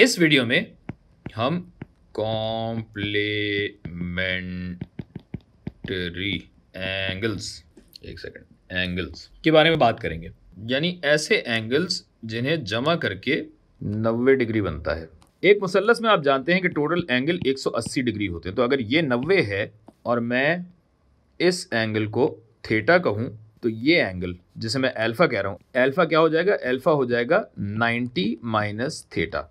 इस वीडियो में हम कॉम्प्लेमेंटरी एंगल्स एक सेकंड एंगल्स के बारे में बात करेंगे यानी ऐसे एंगल्स जिन्हें जमा करके 90 डिग्री बनता है एक मुसलस में आप जानते हैं कि टोटल एंगल 180 डिग्री होते हैं तो अगर ये 90 है और मैं इस एंगल को थेटा कहूँ तो ये एंगल जिसे मैं अल्फा कह रहा हूँ अल्फा क्या हो जाएगा अल्फा हो जाएगा 90 माइनस थेटा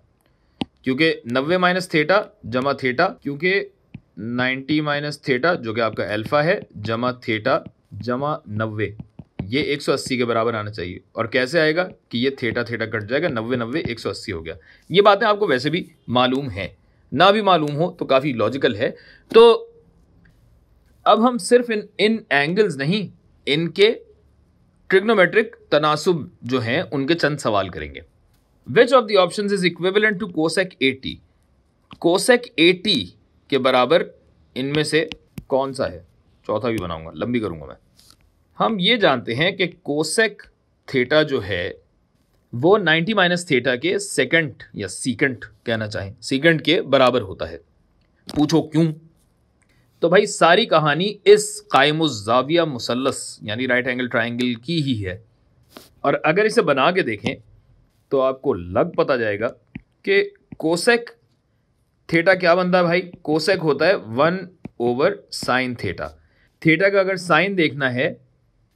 क्योंकि नब्बे माइनस थेटा जमा थेटा क्योंकि नाइन्टी माइनस थेटा जो कि आपका अल्फा है जमा थेटा जमा नब्बे ये 180 के बराबर आना चाहिए और कैसे आएगा कि ये थेटा थेटा कट जाएगा नब्बे नब्बे 180 हो गया ये बातें आपको वैसे भी मालूम हैं ना भी मालूम हो तो काफ़ी लॉजिकल है तो अब हम सिर्फ इन इन एंगल्स नहीं इनके ट्रिग्नोमेट्रिक तनासुब जो हैं उनके चंद सवाल करेंगे which of the option is equivalent to cosec eighty cosec eighty के बराबर इनमें से कौन सा है चौथा भी बनाऊंगा लंबी करूंगा मैं हम ये जानते हैं कि कोसेक थेटा जो है वो 90 माइनस थेटा के सेकंड या सीकेंट कहना चाहें सीकंड के बराबर होता है पूछो क्यों तो भाई सारी कहानी इस कायमुजाविया मुसलस यानी राइट एंगल ट्राइंगल की ही है और अगर इसे बना के देखें तो आपको लग पता जाएगा कि कोसेक थेटा क्या बनता है भाई कोसेक होता है one over sine theta theta का अगर साइन देखना है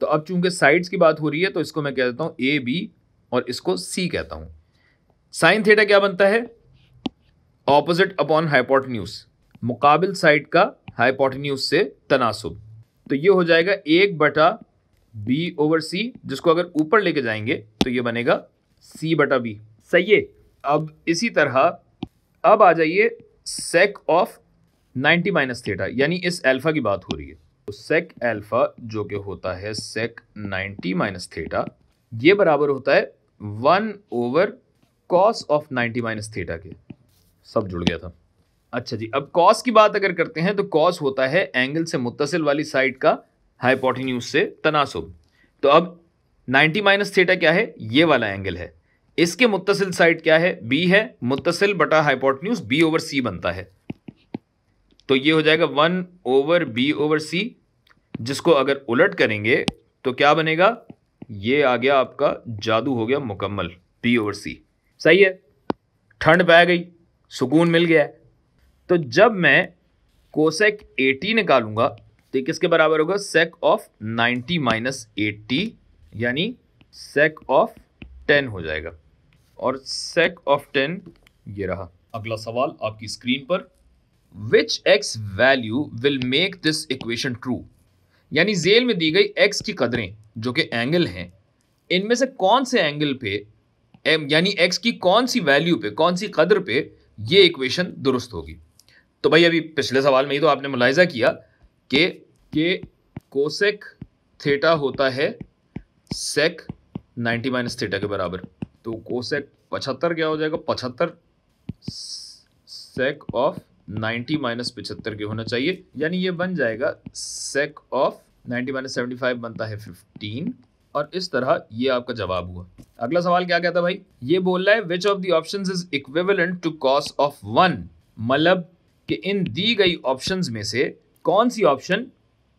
तो अब चूंकि साइड्स की बात हो रही है तो इसको मैं कह देता हूँ ए बी और इसको सी कहता हूँ साइन थेटा क्या बनता है ऑपोजिट अपॉन हाइपोटन्यूस मुकाबिल साइड का हाइपोटन्यूस से तनासुब तो ये हो जाएगा एक बटा बी ओवर सी जिसको अगर ऊपर लेके जाएंगे तो ये बनेगा सी बटा बी सही है अब इसी तरह अब आ जाइए सेक ऑफ 90 माइनस थीटा यानी इस अल्फा की बात हो रही है तो सेक अल्फा जो कि होता है सेक 90 माइनस थीटा ये बराबर होता है one over cos of 90 minus theta के सब जुड़ गया था अच्छा जी अब कॉस की बात अगर करते हैं तो कॉस होता है एंगल से मुतसिल वाली साइड का हाइपोटिन्यूज से तनासुब तो अब 90 माइनस थीटा क्या है ये वाला एंगल है इसके मुतसिल साइड क्या है बी है मुतसिल बटा न्यूज बी ओवर सी बनता है तो ये हो जाएगा one over B over C जिसको अगर उलट करेंगे तो क्या बनेगा ये आ गया आपका जादू हो गया मुकम्मल बी ओवर सी सही है ठंड पै गई सुकून मिल गया तो जब मैं कोसेक एटी निकालूंगा तो किसके बराबर होगा sec of ninety minus eighty यानी सेक ऑफ टेन हो जाएगा और सेक ऑफ टेन ये रहा अगला सवाल आपकी स्क्रीन पर which x value will make this equation true यानी जेल में दी गई एक्स की कदरें जो कि एंगल हैं इनमें से कौन से एंगल पे यानी एक्स की कौन सी वैल्यू पे कौन सी कदर पे ये इक्वेशन दुरुस्त होगी तो भाई अभी पिछले सवाल में ही तो आपने मुलायजा किया कि के कोसेक थेटा होता है सेक नाइन्टी माइनस थीटा के बराबर तो कोसेक पचहत्तर क्या हो जाएगा पचहत्तर सेक ऑफ नाइन्टी माइनस पचहत्तर के होना चाहिए यानी ये बन जाएगा sec of ninety minus seventy five बनता है फिफ्टीन और इस तरह ये आपका जवाब हुआ अगला सवाल क्या कहता भाई ये बोल रहा है which of the option is equivalent to cos of one मतलब कि इन दी गई ऑप्शंस में से कौन सी ऑप्शन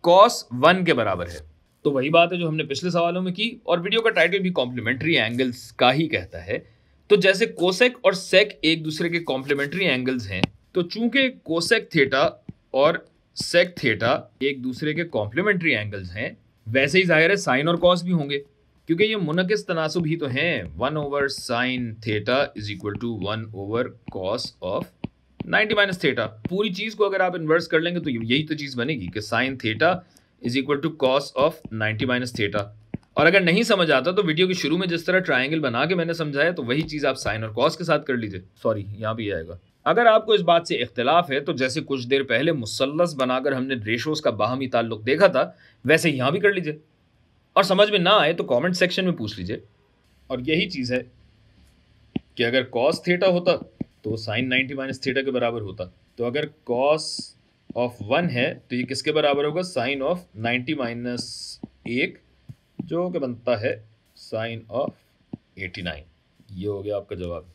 कॉस वन के बराबर है तो वही बात है जो हमने पिछले सवालों में की और वीडियो का टाइटल भी कॉम्प्लीमेंट्री एंगल्स का ही कहता है तो जैसे कोसेक और सेक एक दूसरे के कॉम्प्लीमेंट्री एंगल्स हैं तो चूंकि कोसेक थीटा और सेक थीटा एक दूसरे के कॉम्प्लीमेंट्री एंगल्स हैं वैसे ही जाहिर है साइन और कॉस भी होंगे क्योंकि ये मुनकस तनासुब ही तो हैं one over sine theta is equal to one over cos of 90 minus theta पूरी चीज़ को अगर आप इन्वर्स कर लेंगे तो यही तो चीज़ बनेगी कि sine theta is equal to cos of 90 minus theta और अगर नहीं समझ आता तो वीडियो के शुरू में जिस तरह ट्राइंगल बना के मैंने समझाया तो वही चीज़ आप साइन और कॉस के साथ कर लीजिए सॉरी यहाँ भी आएगा अगर आपको इस बात से इख्तलाफ है तो जैसे कुछ देर पहले मुसलस बनाकर हमने रेशोज़ का बाहमी ताल्लुक देखा था वैसे यहाँ भी कर लीजिए और समझ में ना आए तो कॉमेंट सेक्शन में पूछ लीजिए और यही चीज़ है कि अगर कॉस थीटा होता तो साइन नाइन्टी माइनस थीटा के बराबर होता तो अगर कॉस ऑफ वन है तो ये किसके बराबर होगा साइन ऑफ नाइन्टी माइनस एक जो कि बनता है साइन ऑफ एटी नाइन ये हो गया आपका जवाब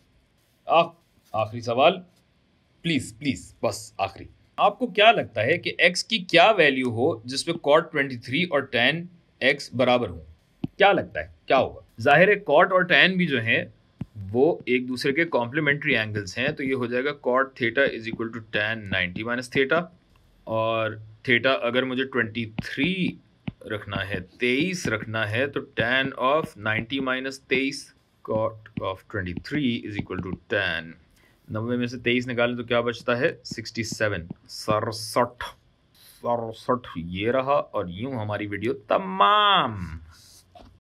आप आखिरी सवाल प्लीज़ प्लीज़ बस आखिरी आपको क्या लगता है कि x की क्या वैल्यू हो जिसपे कॉट ट्वेंटी थ्री और टेन एक्स बराबर हो क्या लगता है क्या होगा जाहिर है कॉट और टेन भी जो है वो एक दूसरे के कॉम्प्लीमेंट्री एंगल्स हैं तो ये हो जाएगा cot theta is equal to tan ninety minus theta और थेटा अगर मुझे ट्वेंटी थ्री रखना है तेईस रखना है तो टेन ऑफ नाइन्टी माइनस तेईस cot of twenty three is equal to tan नब्बे में से तेईस निकालें तो क्या बचता है सिक्सटी सेवन सड़सठ सड़सठ ये रहा और यूँ हमारी वीडियो तमाम